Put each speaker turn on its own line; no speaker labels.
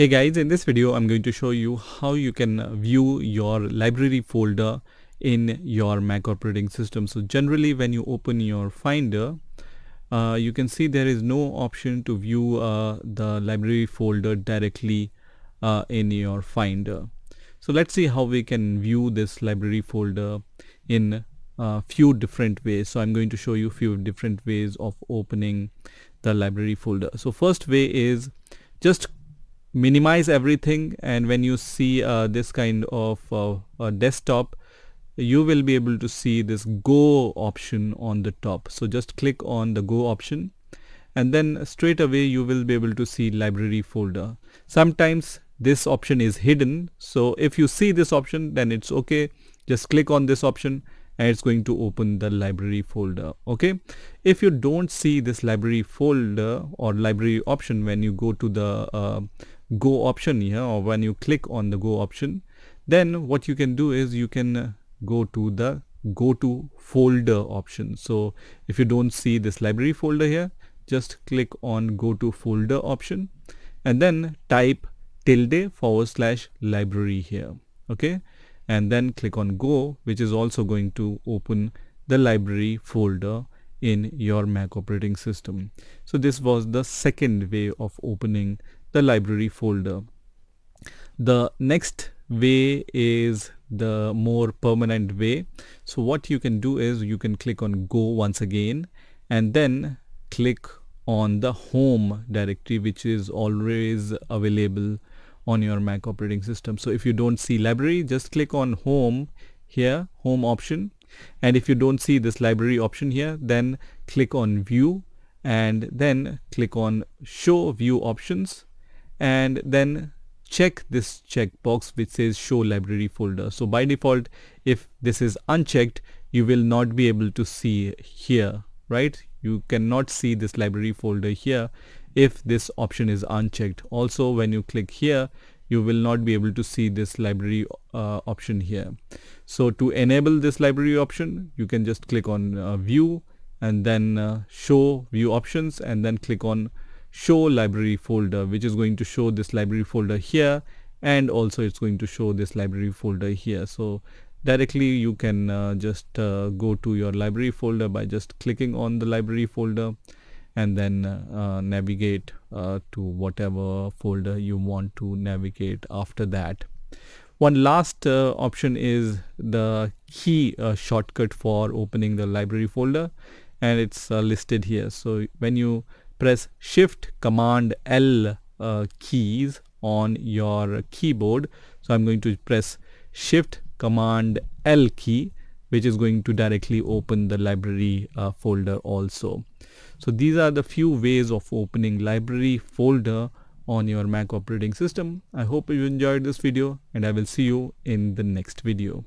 Hey guys, in this video I'm going to show you how you can view your library folder in your Mac operating system. So generally when you open your finder, uh, you can see there is no option to view uh, the library folder directly uh, in your finder. So let's see how we can view this library folder in a uh, few different ways. So I'm going to show you a few different ways of opening the library folder. So first way is just minimize everything and when you see uh, this kind of uh, desktop you will be able to see this go option on the top so just click on the go option and then straight away you will be able to see library folder sometimes this option is hidden so if you see this option then it's okay just click on this option and it's going to open the library folder okay if you don't see this library folder or library option when you go to the uh, go option here or when you click on the go option then what you can do is you can uh, go to the go to folder option so if you don't see this library folder here just click on go to folder option and then type tilde forward slash library here okay and then click on go which is also going to open the library folder in your Mac operating system. So this was the second way of opening the library folder. The next way is the more permanent way. So what you can do is you can click on go once again and then click on the home directory which is always available on your Mac operating system. So if you don't see library just click on home here home option and if you don't see this library option here then click on view and then click on show view options and then check this checkbox which says show library folder. So by default, if this is unchecked, you will not be able to see here, right? You cannot see this library folder here if this option is unchecked. Also, when you click here, you will not be able to see this library uh, option here. So to enable this library option, you can just click on uh, view and then uh, show view options and then click on show library folder which is going to show this library folder here and also it's going to show this library folder here so directly you can uh, just uh, go to your library folder by just clicking on the library folder and then uh, navigate uh, to whatever folder you want to navigate after that one last uh, option is the key uh, shortcut for opening the library folder and it's listed here so when you press shift command L uh, keys on your keyboard. So I'm going to press shift command L key which is going to directly open the library uh, folder also. So these are the few ways of opening library folder on your Mac operating system. I hope you enjoyed this video and I will see you in the next video.